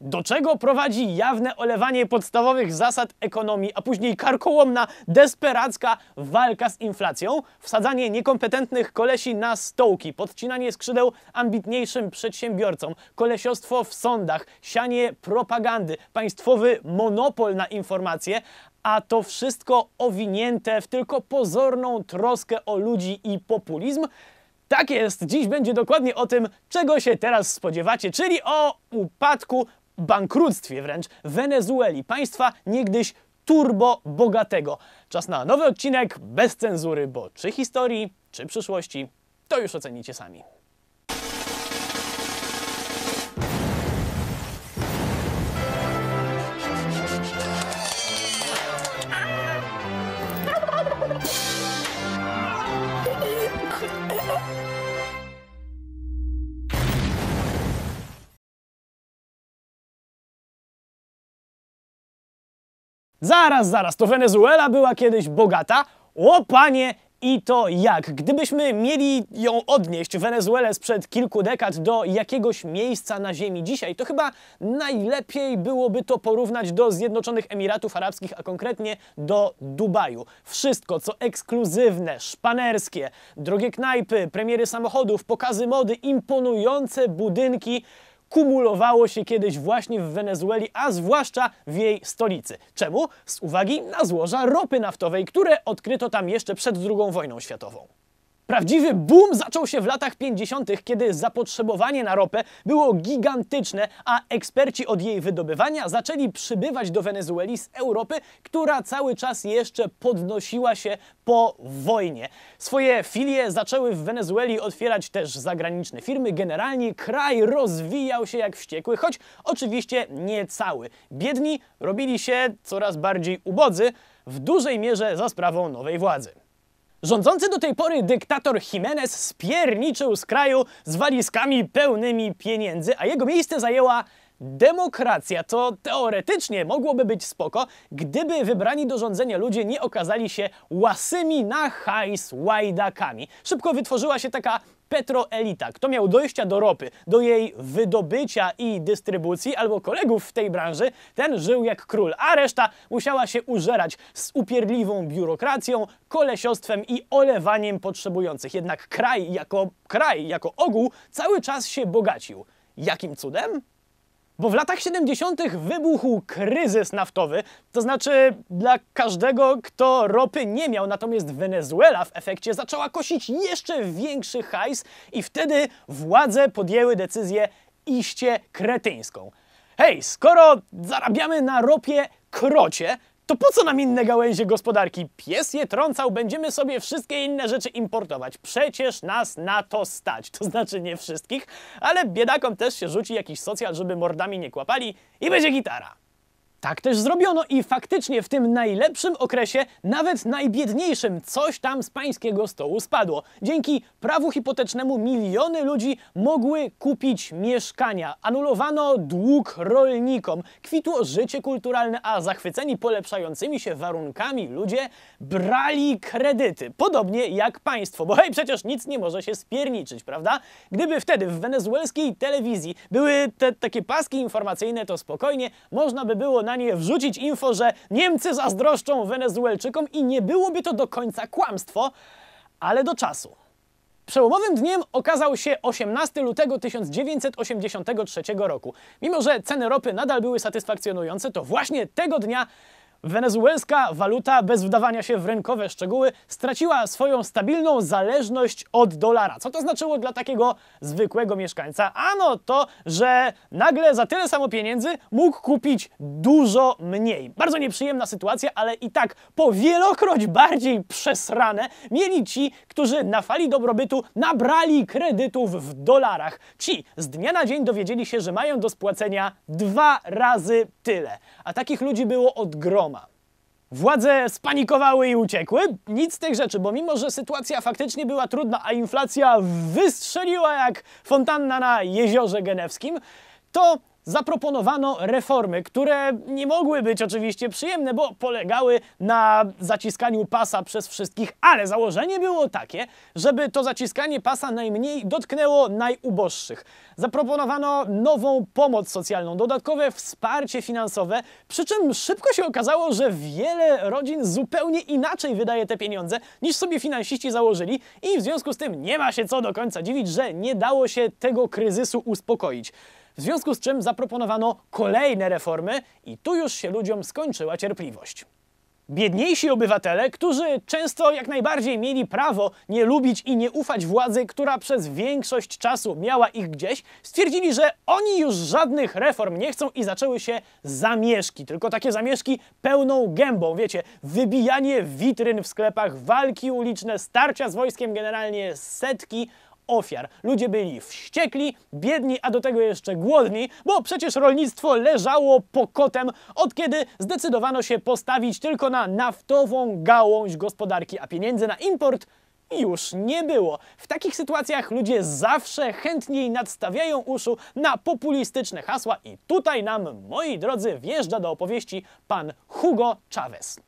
Do czego prowadzi jawne olewanie podstawowych zasad ekonomii, a później karkołomna, desperacka walka z inflacją, wsadzanie niekompetentnych kolesi na stołki, podcinanie skrzydeł ambitniejszym przedsiębiorcom, kolesiostwo w sądach, sianie propagandy, państwowy monopol na informacje, a to wszystko owinięte w tylko pozorną troskę o ludzi i populizm? Tak jest, dziś będzie dokładnie o tym, czego się teraz spodziewacie, czyli o upadku bankructwie wręcz Wenezueli, państwa niegdyś turbo bogatego. Czas na nowy odcinek bez cenzury, bo czy historii, czy przyszłości, to już ocenicie sami. Zaraz, zaraz, to Wenezuela była kiedyś bogata? O panie, i to jak? Gdybyśmy mieli ją odnieść, Wenezuelę sprzed kilku dekad, do jakiegoś miejsca na ziemi dzisiaj, to chyba najlepiej byłoby to porównać do Zjednoczonych Emiratów Arabskich, a konkretnie do Dubaju. Wszystko, co ekskluzywne, szpanerskie, drogie knajpy, premiery samochodów, pokazy mody, imponujące budynki – kumulowało się kiedyś właśnie w Wenezueli, a zwłaszcza w jej stolicy. Czemu? Z uwagi na złoża ropy naftowej, które odkryto tam jeszcze przed II wojną światową. Prawdziwy boom zaczął się w latach 50., kiedy zapotrzebowanie na ropę było gigantyczne, a eksperci od jej wydobywania zaczęli przybywać do Wenezueli z Europy, która cały czas jeszcze podnosiła się po wojnie. Swoje filie zaczęły w Wenezueli otwierać też zagraniczne firmy. Generalnie kraj rozwijał się jak wściekły, choć oczywiście nie cały. Biedni robili się coraz bardziej ubodzy, w dużej mierze za sprawą nowej władzy. Rządzący do tej pory dyktator Jimenez spierniczył z kraju z walizkami pełnymi pieniędzy, a jego miejsce zajęła demokracja. To teoretycznie mogłoby być spoko, gdyby wybrani do rządzenia ludzie nie okazali się łasymi na hajs łajdakami. Szybko wytworzyła się taka Petroelita. Kto miał dojścia do ropy, do jej wydobycia i dystrybucji albo kolegów w tej branży, ten żył jak król, a reszta musiała się użerać z upierdliwą biurokracją, kolesiostwem i olewaniem potrzebujących. Jednak kraj jako kraj, jako ogół cały czas się bogacił. Jakim cudem? Bo w latach 70. wybuchł kryzys naftowy, to znaczy dla każdego, kto ropy nie miał, natomiast Wenezuela w efekcie zaczęła kosić jeszcze większy hajs i wtedy władze podjęły decyzję iście kretyńską. Hej, skoro zarabiamy na ropie krocie, to po co nam inne gałęzie gospodarki? Pies je trącał, będziemy sobie wszystkie inne rzeczy importować. Przecież nas na to stać. To znaczy nie wszystkich, ale biedakom też się rzuci jakiś socjal, żeby mordami nie kłapali i będzie gitara. Tak też zrobiono i faktycznie w tym najlepszym okresie nawet najbiedniejszym coś tam z pańskiego stołu spadło. Dzięki prawu hipotecznemu miliony ludzi mogły kupić mieszkania. Anulowano dług rolnikom, kwitło życie kulturalne, a zachwyceni polepszającymi się warunkami ludzie brali kredyty. Podobnie jak państwo, bo hej, przecież nic nie może się spierniczyć, prawda? Gdyby wtedy w wenezuelskiej telewizji były te takie paski informacyjne, to spokojnie można by było wrzucić info, że Niemcy zazdroszczą Wenezuelczykom i nie byłoby to do końca kłamstwo, ale do czasu. Przełomowym dniem okazał się 18 lutego 1983 roku. Mimo, że ceny ropy nadal były satysfakcjonujące, to właśnie tego dnia Wenezuelska waluta, bez wdawania się w rynkowe szczegóły, straciła swoją stabilną zależność od dolara. Co to znaczyło dla takiego zwykłego mieszkańca? Ano to, że nagle za tyle samo pieniędzy mógł kupić dużo mniej. Bardzo nieprzyjemna sytuacja, ale i tak po wielokroć bardziej przesrane mieli ci, którzy na fali dobrobytu nabrali kredytów w dolarach. Ci z dnia na dzień dowiedzieli się, że mają do spłacenia dwa razy tyle. A takich ludzi było od grona. Władze spanikowały i uciekły? Nic z tych rzeczy, bo mimo, że sytuacja faktycznie była trudna, a inflacja wystrzeliła jak fontanna na jeziorze genewskim, to zaproponowano reformy, które nie mogły być oczywiście przyjemne, bo polegały na zaciskaniu pasa przez wszystkich, ale założenie było takie, żeby to zaciskanie pasa najmniej dotknęło najuboższych. Zaproponowano nową pomoc socjalną, dodatkowe wsparcie finansowe, przy czym szybko się okazało, że wiele rodzin zupełnie inaczej wydaje te pieniądze, niż sobie finansiści założyli i w związku z tym nie ma się co do końca dziwić, że nie dało się tego kryzysu uspokoić. W związku z czym zaproponowano kolejne reformy i tu już się ludziom skończyła cierpliwość. Biedniejsi obywatele, którzy często jak najbardziej mieli prawo nie lubić i nie ufać władzy, która przez większość czasu miała ich gdzieś, stwierdzili, że oni już żadnych reform nie chcą i zaczęły się zamieszki. Tylko takie zamieszki pełną gębą, wiecie, wybijanie witryn w sklepach, walki uliczne, starcia z wojskiem, generalnie setki ofiar. Ludzie byli wściekli, biedni, a do tego jeszcze głodni, bo przecież rolnictwo leżało pokotem, od kiedy zdecydowano się postawić tylko na naftową gałąź gospodarki, a pieniędzy na import już nie było. W takich sytuacjach ludzie zawsze chętniej nadstawiają uszu na populistyczne hasła i tutaj nam, moi drodzy, wjeżdża do opowieści pan Hugo Chavez.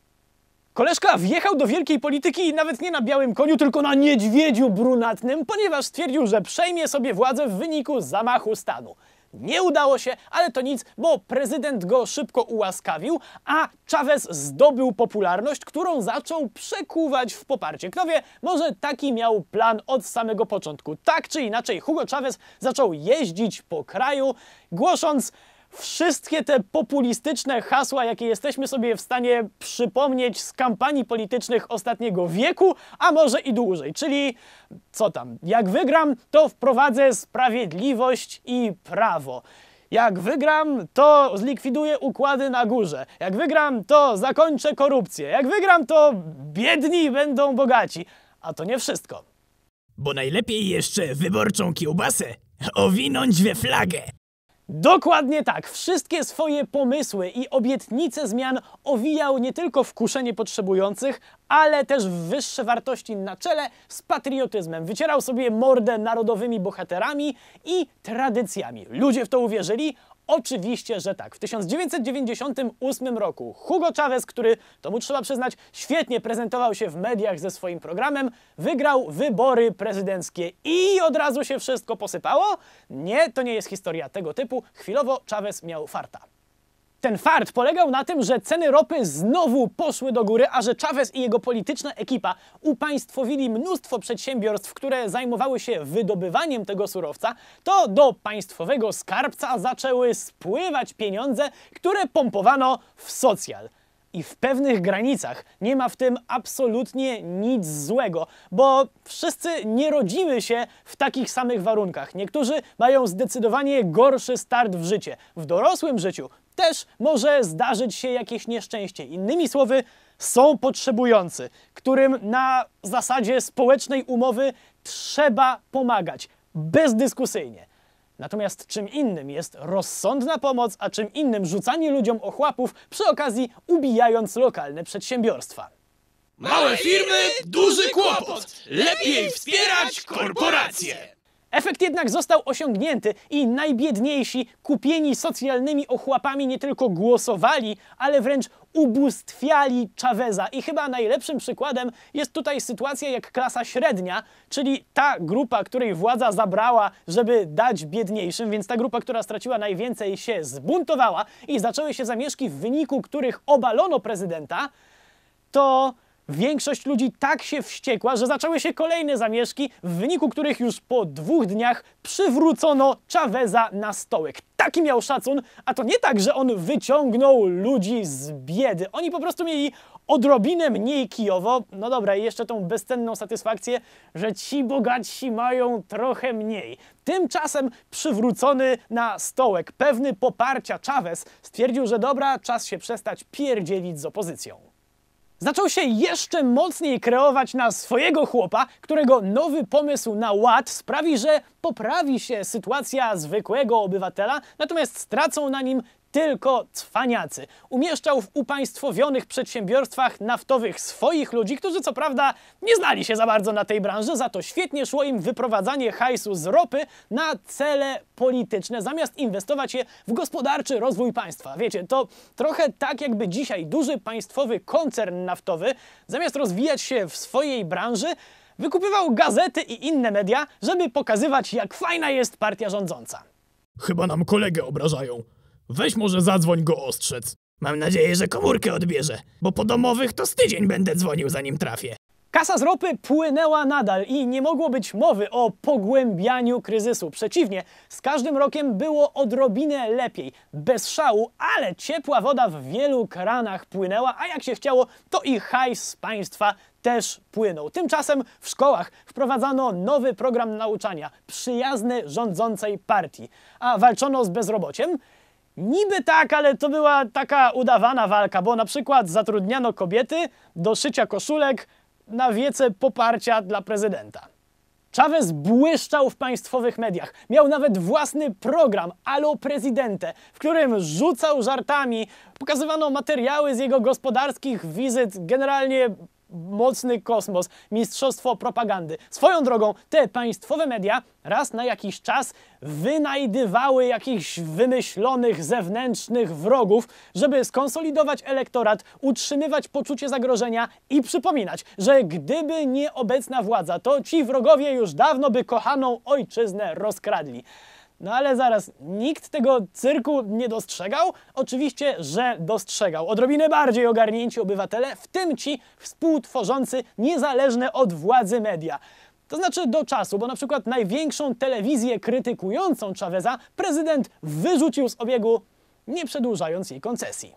Koleżka wjechał do wielkiej polityki nawet nie na białym koniu, tylko na niedźwiedziu brunatnym, ponieważ stwierdził, że przejmie sobie władzę w wyniku zamachu stanu. Nie udało się, ale to nic, bo prezydent go szybko ułaskawił, a Chavez zdobył popularność, którą zaczął przekuwać w poparcie. Kto wie, może taki miał plan od samego początku. Tak czy inaczej, Hugo Chavez zaczął jeździć po kraju, głosząc wszystkie te populistyczne hasła, jakie jesteśmy sobie w stanie przypomnieć z kampanii politycznych ostatniego wieku, a może i dłużej. Czyli co tam, jak wygram, to wprowadzę sprawiedliwość i prawo. Jak wygram, to zlikwiduję układy na górze. Jak wygram, to zakończę korupcję. Jak wygram, to biedni będą bogaci. A to nie wszystko. Bo najlepiej jeszcze wyborczą kiełbasę owinąć we flagę. Dokładnie tak. Wszystkie swoje pomysły i obietnice zmian owijał nie tylko w kuszenie potrzebujących, ale też w wyższe wartości na czele z patriotyzmem. Wycierał sobie mordę narodowymi bohaterami i tradycjami. Ludzie w to uwierzyli, Oczywiście, że tak. W 1998 roku Hugo Chavez, który, to mu trzeba przyznać, świetnie prezentował się w mediach ze swoim programem, wygrał wybory prezydenckie i od razu się wszystko posypało? Nie, to nie jest historia tego typu. Chwilowo Chavez miał farta. Ten fart polegał na tym, że ceny ropy znowu poszły do góry, a że Chavez i jego polityczna ekipa upaństwowili mnóstwo przedsiębiorstw, które zajmowały się wydobywaniem tego surowca, to do państwowego skarbca zaczęły spływać pieniądze, które pompowano w socjal. I w pewnych granicach nie ma w tym absolutnie nic złego, bo wszyscy nie rodzimy się w takich samych warunkach. Niektórzy mają zdecydowanie gorszy start w życie. W dorosłym życiu też może zdarzyć się jakieś nieszczęście. Innymi słowy, są potrzebujący, którym na zasadzie społecznej umowy trzeba pomagać bezdyskusyjnie. Natomiast czym innym jest rozsądna pomoc, a czym innym rzucanie ludziom ochłapów przy okazji ubijając lokalne przedsiębiorstwa. Małe firmy, duży kłopot. Lepiej wspierać korporacje. Efekt jednak został osiągnięty i najbiedniejsi, kupieni socjalnymi ochłapami nie tylko głosowali, ale wręcz ubóstwiali Chaveza. I chyba najlepszym przykładem jest tutaj sytuacja jak klasa średnia, czyli ta grupa, której władza zabrała, żeby dać biedniejszym, więc ta grupa, która straciła najwięcej, się zbuntowała i zaczęły się zamieszki, w wyniku których obalono prezydenta, to Większość ludzi tak się wściekła, że zaczęły się kolejne zamieszki, w wyniku których już po dwóch dniach przywrócono Chaveza na stołek. Taki miał szacun, a to nie tak, że on wyciągnął ludzi z biedy. Oni po prostu mieli odrobinę mniej Kijowo. No dobra, i jeszcze tą bezcenną satysfakcję, że ci bogatsi mają trochę mniej. Tymczasem przywrócony na stołek, pewny poparcia Chavez stwierdził, że dobra, czas się przestać pierdzielić z opozycją zaczął się jeszcze mocniej kreować na swojego chłopa, którego nowy pomysł na ład sprawi, że poprawi się sytuacja zwykłego obywatela, natomiast stracą na nim tylko cwaniacy. Umieszczał w upaństwowionych przedsiębiorstwach naftowych swoich ludzi, którzy co prawda nie znali się za bardzo na tej branży, za to świetnie szło im wyprowadzanie hajsu z ropy na cele polityczne, zamiast inwestować je w gospodarczy rozwój państwa. Wiecie, to trochę tak jakby dzisiaj duży państwowy koncern naftowy, zamiast rozwijać się w swojej branży, wykupywał gazety i inne media, żeby pokazywać, jak fajna jest partia rządząca. Chyba nam kolegę obrażają. Weź może zadzwoń go ostrzec. Mam nadzieję, że komórkę odbierze, bo po domowych to z tydzień będę dzwonił zanim trafię. Kasa z ropy płynęła nadal i nie mogło być mowy o pogłębianiu kryzysu. Przeciwnie, z każdym rokiem było odrobinę lepiej. Bez szału, ale ciepła woda w wielu kranach płynęła, a jak się chciało, to i hajs z państwa też płynął. Tymczasem w szkołach wprowadzano nowy program nauczania przyjazny rządzącej partii, a walczono z bezrobociem Niby tak, ale to była taka udawana walka, bo na przykład zatrudniano kobiety do szycia koszulek na wiece poparcia dla prezydenta. Chavez błyszczał w państwowych mediach. Miał nawet własny program Alo Prezydente, w którym rzucał żartami, pokazywano materiały z jego gospodarskich wizyt, generalnie mocny kosmos, mistrzostwo propagandy. Swoją drogą, te państwowe media raz na jakiś czas wynajdywały jakichś wymyślonych zewnętrznych wrogów, żeby skonsolidować elektorat, utrzymywać poczucie zagrożenia i przypominać, że gdyby nie obecna władza, to ci wrogowie już dawno by kochaną ojczyznę rozkradli. No ale zaraz, nikt tego cyrku nie dostrzegał? Oczywiście, że dostrzegał. Odrobinę bardziej ogarnięci obywatele, w tym ci współtworzący niezależne od władzy media. To znaczy do czasu, bo na przykład największą telewizję krytykującą Chaveza prezydent wyrzucił z obiegu, nie przedłużając jej koncesji.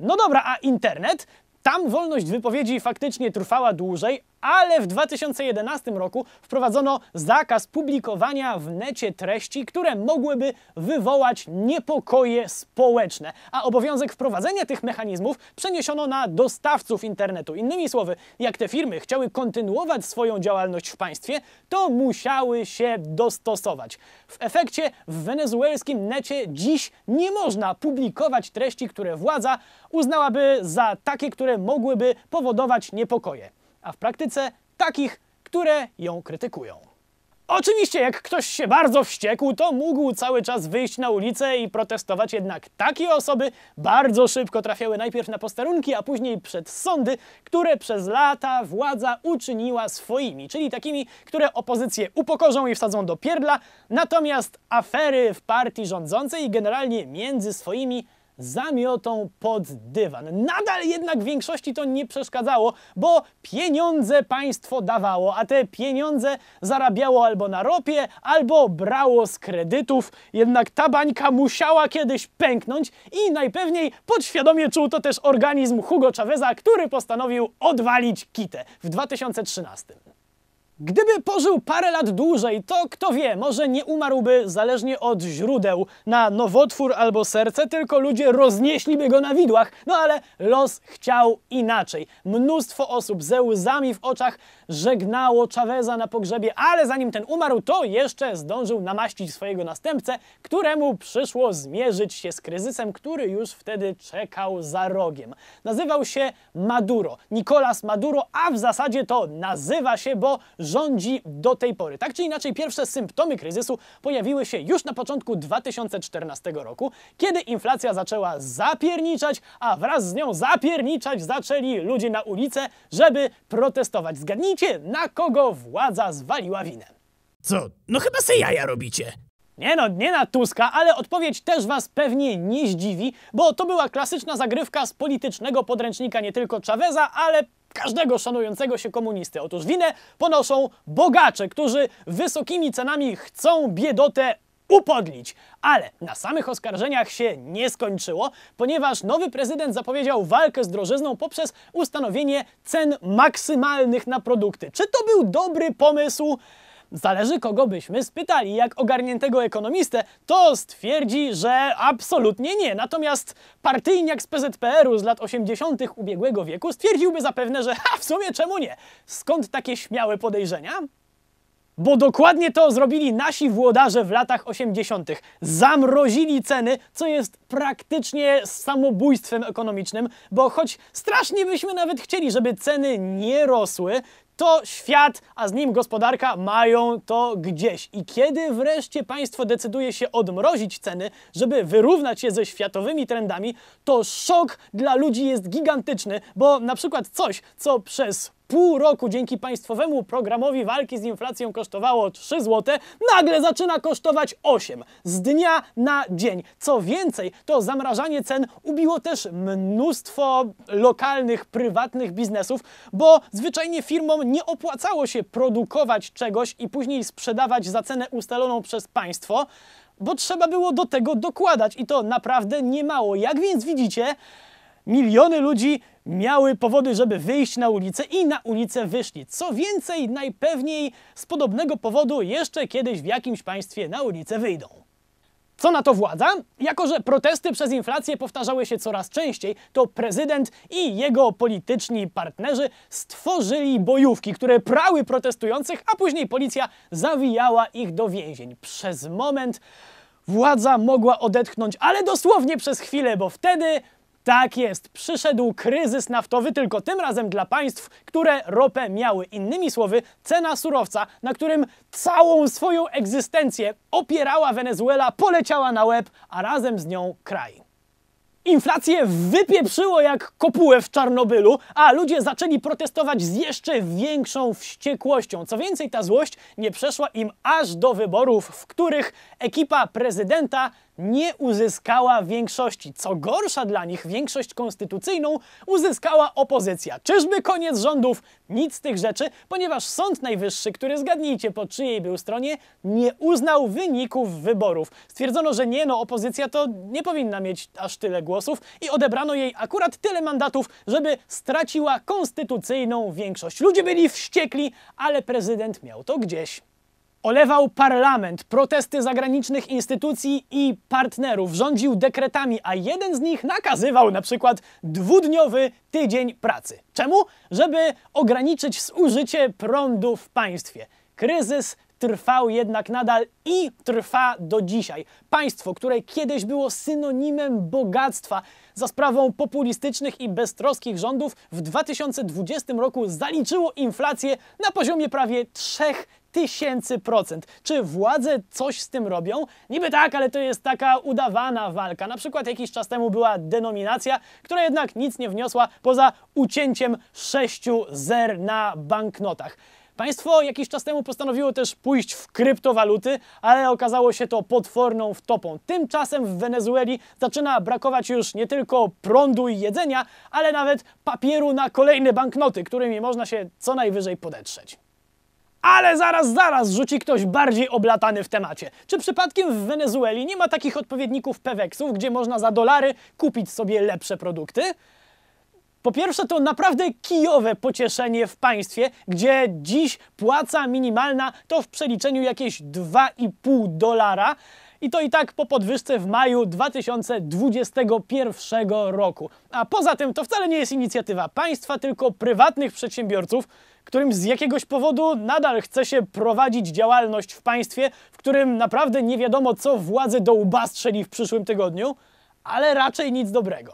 No dobra, a internet? Tam wolność wypowiedzi faktycznie trwała dłużej, ale w 2011 roku wprowadzono zakaz publikowania w necie treści, które mogłyby wywołać niepokoje społeczne, a obowiązek wprowadzenia tych mechanizmów przeniesiono na dostawców internetu. Innymi słowy, jak te firmy chciały kontynuować swoją działalność w państwie, to musiały się dostosować. W efekcie w wenezuelskim necie dziś nie można publikować treści, które władza uznałaby za takie, które mogłyby powodować niepokoje a w praktyce takich, które ją krytykują. Oczywiście, jak ktoś się bardzo wściekł, to mógł cały czas wyjść na ulicę i protestować, jednak takie osoby bardzo szybko trafiały najpierw na posterunki, a później przed sądy, które przez lata władza uczyniła swoimi, czyli takimi, które opozycję upokorzą i wsadzą do pierdla, natomiast afery w partii rządzącej i generalnie między swoimi zamiotą pod dywan. Nadal jednak większości to nie przeszkadzało, bo pieniądze państwo dawało, a te pieniądze zarabiało albo na ropie, albo brało z kredytów. Jednak ta bańka musiała kiedyś pęknąć i najpewniej podświadomie czuł to też organizm Hugo Chaveza, który postanowił odwalić kitę w 2013. Gdyby pożył parę lat dłużej, to kto wie, może nie umarłby zależnie od źródeł na nowotwór albo serce, tylko ludzie roznieśliby go na widłach. No ale los chciał inaczej. Mnóstwo osób ze łzami w oczach żegnało Chaveza na pogrzebie, ale zanim ten umarł, to jeszcze zdążył namaścić swojego następcę, któremu przyszło zmierzyć się z kryzysem, który już wtedy czekał za rogiem. Nazywał się Maduro, Nicolas Maduro, a w zasadzie to nazywa się, bo rządzi do tej pory. Tak czy inaczej, pierwsze symptomy kryzysu pojawiły się już na początku 2014 roku, kiedy inflacja zaczęła zapierniczać, a wraz z nią zapierniczać zaczęli ludzie na ulicę, żeby protestować. Zgadnijcie, na kogo władza zwaliła winę. Co? No chyba se jaja robicie. Nie no, nie na Tuska, ale odpowiedź też was pewnie nie zdziwi, bo to była klasyczna zagrywka z politycznego podręcznika nie tylko Chaveza, ale każdego szanującego się komunisty. Otóż winę ponoszą bogacze, którzy wysokimi cenami chcą biedotę upodlić. Ale na samych oskarżeniach się nie skończyło, ponieważ nowy prezydent zapowiedział walkę z drożyzną poprzez ustanowienie cen maksymalnych na produkty. Czy to był dobry pomysł? Zależy kogo byśmy spytali. Jak ogarniętego ekonomistę, to stwierdzi, że absolutnie nie. Natomiast partyjniak z PZPR-u z lat 80. ubiegłego wieku stwierdziłby zapewne, że ha, w sumie czemu nie? Skąd takie śmiałe podejrzenia? Bo dokładnie to zrobili nasi włodarze w latach 80. Zamrozili ceny, co jest praktycznie samobójstwem ekonomicznym, bo choć strasznie byśmy nawet chcieli, żeby ceny nie rosły, to świat, a z nim gospodarka mają to gdzieś. I kiedy wreszcie państwo decyduje się odmrozić ceny, żeby wyrównać je ze światowymi trendami, to szok dla ludzi jest gigantyczny, bo na przykład coś, co przez pół roku dzięki państwowemu programowi walki z inflacją kosztowało 3 zł, nagle zaczyna kosztować 8 z dnia na dzień. Co więcej, to zamrażanie cen ubiło też mnóstwo lokalnych, prywatnych biznesów, bo zwyczajnie firmom nie opłacało się produkować czegoś i później sprzedawać za cenę ustaloną przez państwo, bo trzeba było do tego dokładać i to naprawdę niemało. Jak więc widzicie, miliony ludzi miały powody, żeby wyjść na ulicę i na ulicę wyszli. Co więcej, najpewniej z podobnego powodu jeszcze kiedyś w jakimś państwie na ulicę wyjdą. Co na to władza? Jako, że protesty przez inflację powtarzały się coraz częściej, to prezydent i jego polityczni partnerzy stworzyli bojówki, które prały protestujących, a później policja zawijała ich do więzień. Przez moment władza mogła odetchnąć, ale dosłownie przez chwilę, bo wtedy tak jest, przyszedł kryzys naftowy, tylko tym razem dla państw, które ropę miały. Innymi słowy, cena surowca, na którym całą swoją egzystencję opierała Wenezuela, poleciała na łeb, a razem z nią kraj. Inflację wypieprzyło jak kopułę w Czarnobylu, a ludzie zaczęli protestować z jeszcze większą wściekłością. Co więcej, ta złość nie przeszła im aż do wyborów, w których ekipa prezydenta nie uzyskała większości. Co gorsza dla nich, większość konstytucyjną uzyskała opozycja. Czyżby koniec rządów? Nic z tych rzeczy, ponieważ Sąd Najwyższy, który zgadnijcie po czyjej był stronie, nie uznał wyników wyborów. Stwierdzono, że nie, no opozycja to nie powinna mieć aż tyle głosów i odebrano jej akurat tyle mandatów, żeby straciła konstytucyjną większość. Ludzie byli wściekli, ale prezydent miał to gdzieś. Olewał parlament, protesty zagranicznych instytucji i partnerów, rządził dekretami, a jeden z nich nakazywał na przykład dwudniowy tydzień pracy. Czemu? Żeby ograniczyć zużycie prądu w państwie. Kryzys trwał jednak nadal i trwa do dzisiaj. Państwo, które kiedyś było synonimem bogactwa, za sprawą populistycznych i beztroskich rządów w 2020 roku zaliczyło inflację na poziomie prawie 3% tysięcy procent. Czy władze coś z tym robią? Niby tak, ale to jest taka udawana walka. Na przykład jakiś czas temu była denominacja, która jednak nic nie wniosła poza ucięciem sześciu zer na banknotach. Państwo jakiś czas temu postanowiło też pójść w kryptowaluty, ale okazało się to potworną wtopą. Tymczasem w Wenezueli zaczyna brakować już nie tylko prądu i jedzenia, ale nawet papieru na kolejne banknoty, którymi można się co najwyżej podetrzeć. Ale zaraz, zaraz rzuci ktoś bardziej oblatany w temacie. Czy przypadkiem w Wenezueli nie ma takich odpowiedników peweksów, gdzie można za dolary kupić sobie lepsze produkty? Po pierwsze, to naprawdę kijowe pocieszenie w państwie, gdzie dziś płaca minimalna to w przeliczeniu jakieś 2,5 dolara. I to i tak po podwyżce w maju 2021 roku. A poza tym to wcale nie jest inicjatywa państwa, tylko prywatnych przedsiębiorców, którym z jakiegoś powodu nadal chce się prowadzić działalność w państwie, w którym naprawdę nie wiadomo, co władzy do łba strzeli w przyszłym tygodniu, ale raczej nic dobrego.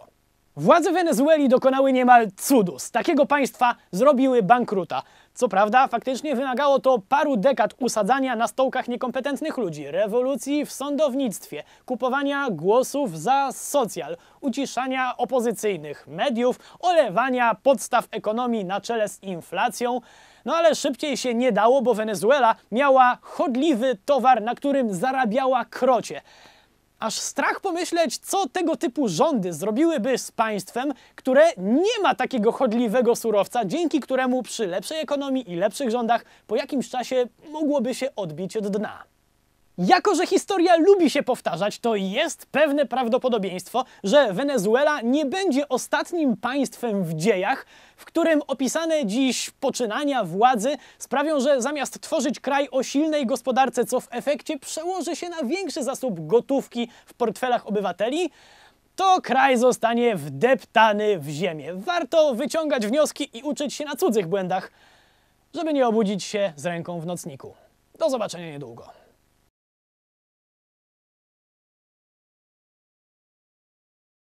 Władze Wenezueli dokonały niemal cudu. Z takiego państwa zrobiły bankruta. Co prawda, faktycznie wymagało to paru dekad usadzania na stołkach niekompetentnych ludzi, rewolucji w sądownictwie, kupowania głosów za socjal, uciszania opozycyjnych mediów, olewania podstaw ekonomii na czele z inflacją. No ale szybciej się nie dało, bo Wenezuela miała chodliwy towar, na którym zarabiała krocie. Aż strach pomyśleć, co tego typu rządy zrobiłyby z państwem, które nie ma takiego chodliwego surowca, dzięki któremu przy lepszej ekonomii i lepszych rządach po jakimś czasie mogłoby się odbić od dna. Jako, że historia lubi się powtarzać, to jest pewne prawdopodobieństwo, że Wenezuela nie będzie ostatnim państwem w dziejach, w którym opisane dziś poczynania władzy sprawią, że zamiast tworzyć kraj o silnej gospodarce, co w efekcie przełoży się na większy zasób gotówki w portfelach obywateli, to kraj zostanie wdeptany w ziemię. Warto wyciągać wnioski i uczyć się na cudzych błędach, żeby nie obudzić się z ręką w nocniku. Do zobaczenia niedługo.